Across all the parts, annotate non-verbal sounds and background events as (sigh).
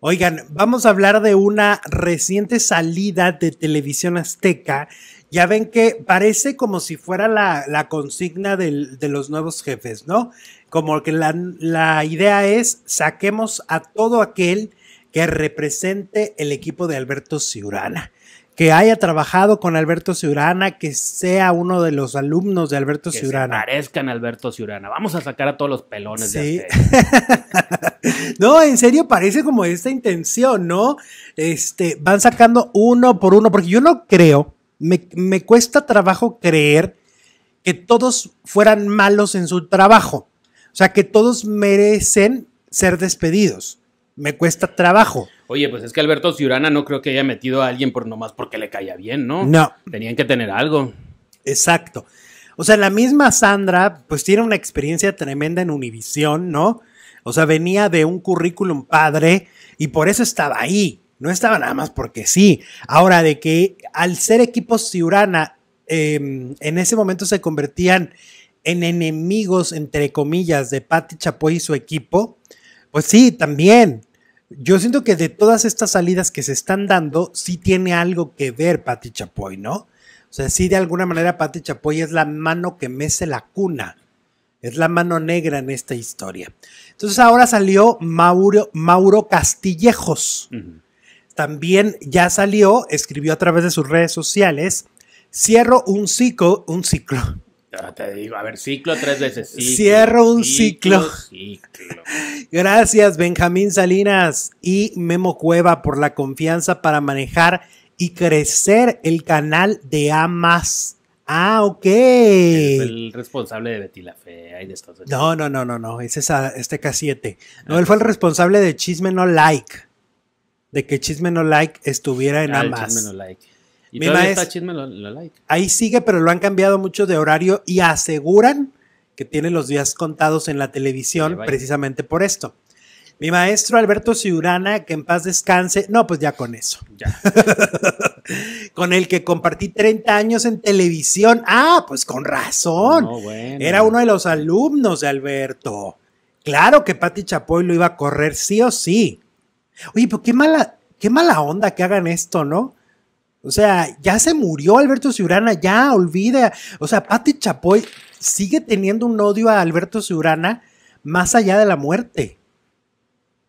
Oigan, vamos a hablar de una reciente salida de televisión azteca. Ya ven que parece como si fuera la, consigna de los nuevos jefes, ¿no? Como que la, la idea es saquemos a todo aquel que represente el equipo de Alberto Ciurana que haya trabajado con Alberto Ciurana, que sea uno de los alumnos de Alberto Ciurana. Que parezcan Alberto Ciurana. Vamos a sacar a todos los pelones sí. (laughs) No, en serio parece como esta intención, ¿no? Este, van sacando uno por uno, porque yo no creo, me, me cuesta trabajo creer que todos fueran malos en su trabajo. O sea, que todos merecen ser despedidos. Me cuesta trabajo. Oye, pues es que Alberto Ciurana no creo que haya metido a alguien por nomás porque le caía bien, ¿no? No. Tenían que tener algo. Exacto. O sea, la misma Sandra, pues tiene una experiencia tremenda en Univisión, ¿no? O sea, venía de un currículum padre y por eso estaba ahí. No estaba nada más porque sí. Ahora, de que al ser equipo Ciurana, em, en ese momento se convertían en enemigos, entre comillas, de Patti Chapoy y su equipo, pues sí, también. Yo siento que de todas estas salidas que se están dando, sí tiene algo que ver Pati Chapoy, ¿no? O sea, sí de alguna manera Pati Chapoy es la mano que mece la cuna. Es la mano negra en esta historia. Entonces ahora salió Mauro, Mauro Castillejos. También ya salió, escribió a través de sus redes sociales, cierro un ciclo, un ciclo, ya te digo, a ver, ciclo tres veces. (laughs) Cierro un ciclo. (laughs) Gracias, Benjamín Salinas y Memo Cueva por la confianza para manejar y crecer el canal de Amas. Ah, ok. El, el responsable de Betty Fea y de estos. No, no, no, no, no. Es este K7. No, ah, él fue el responsable de Chisme No Like. De que Chisme No Like estuviera en Amas. Ah, Ahí sigue, pero lo han cambiado mucho de horario y aseguran que tiene los días contados en la televisión precisamente por esto. Mi maestro Alberto Ciurana, que en paz descanse. No, pues ya con eso. Ya. (laughs) con el que compartí 30 años en televisión. Ah, pues con razón. Era uno de los alumnos de Alberto. Claro que Pati Chapoy lo iba a correr sí o sí. Oye, pues qué mala, qué mala onda que hagan esto, ¿no? O sea, ya se murió Alberto Ciurana, ya olvida. O sea, Patti Chapoy sigue teniendo un odio a Alberto Ciurana más allá de la muerte.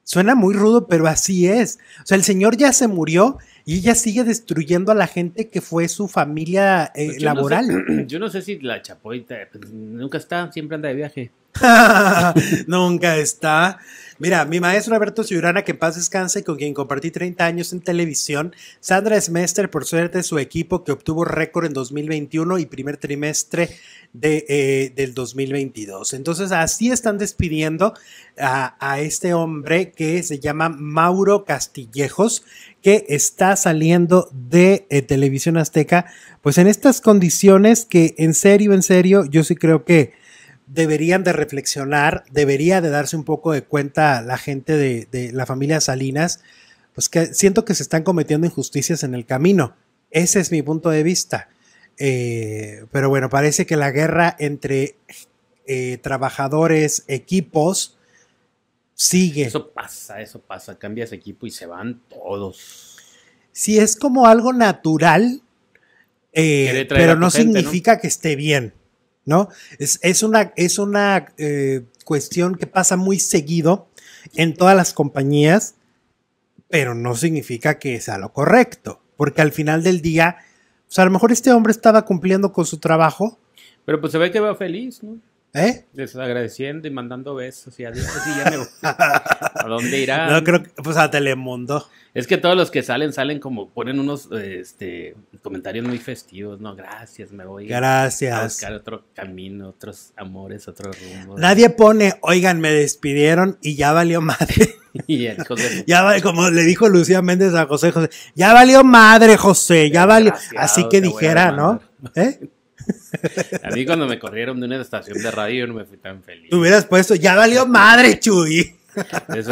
Suena muy rudo, pero así es. O sea, el señor ya se murió y ella sigue destruyendo a la gente que fue su familia eh, pues laboral. (clears throat) yo no sé si la Chapoy eh, pues, nunca está, siempre anda de viaje. (laughs) Nunca está. Mira, mi maestro Alberto Ciurana, que en paz descanse, con quien compartí 30 años en televisión. Sandra Smester, por suerte, su equipo que obtuvo récord en 2021 y primer trimestre de, eh, del 2022. Entonces, así están despidiendo a, este hombre que se llama Mauro Castillejos, que está saliendo de eh, Televisión Azteca, pues en estas condiciones que en serio, en serio, yo sí creo que deberían de reflexionar, debería de darse un poco de cuenta la gente de, la familia Salinas, pues que siento que se están cometiendo injusticias en el camino. Ese es mi punto de vista. Eh, pero bueno, parece que la guerra entre eh, trabajadores, equipos, sigue. Eso pasa, eso pasa, cambias equipo y se van todos. Si es como algo natural, eh, pero no significa que esté bien. Es, es una, es una eh, cuestión que pasa muy seguido en todas las compañías, pero no significa que sea lo correcto, porque al final del día, pues, a lo mejor este hombre estaba cumpliendo con su trabajo. Pero pues se ve que va feliz, ¿no? ¿Eh? Desagradeciendo y mandando besos y adiós. ya me (laughs) ¿A dónde irá? No, creo que, pues a Telemundo. Es que todos los que salen, salen como, ponen unos este, comentarios muy festivos, no, gracias, me voy. Gracias. A buscar otro camino, otros amores, otros rumores. Nadie pone, oigan, me despidieron y ya valió madre. (laughs) y el José ya, como le dijo Lucía Méndez a José José, ya valió madre, José, ya valió. Así que dijera, ¿no? ¿Eh? (laughs) A mí cuando me corrieron de una estación de radio no me fui tan feliz. Tú hubieras puesto, ya valió madre, Chuy. Eso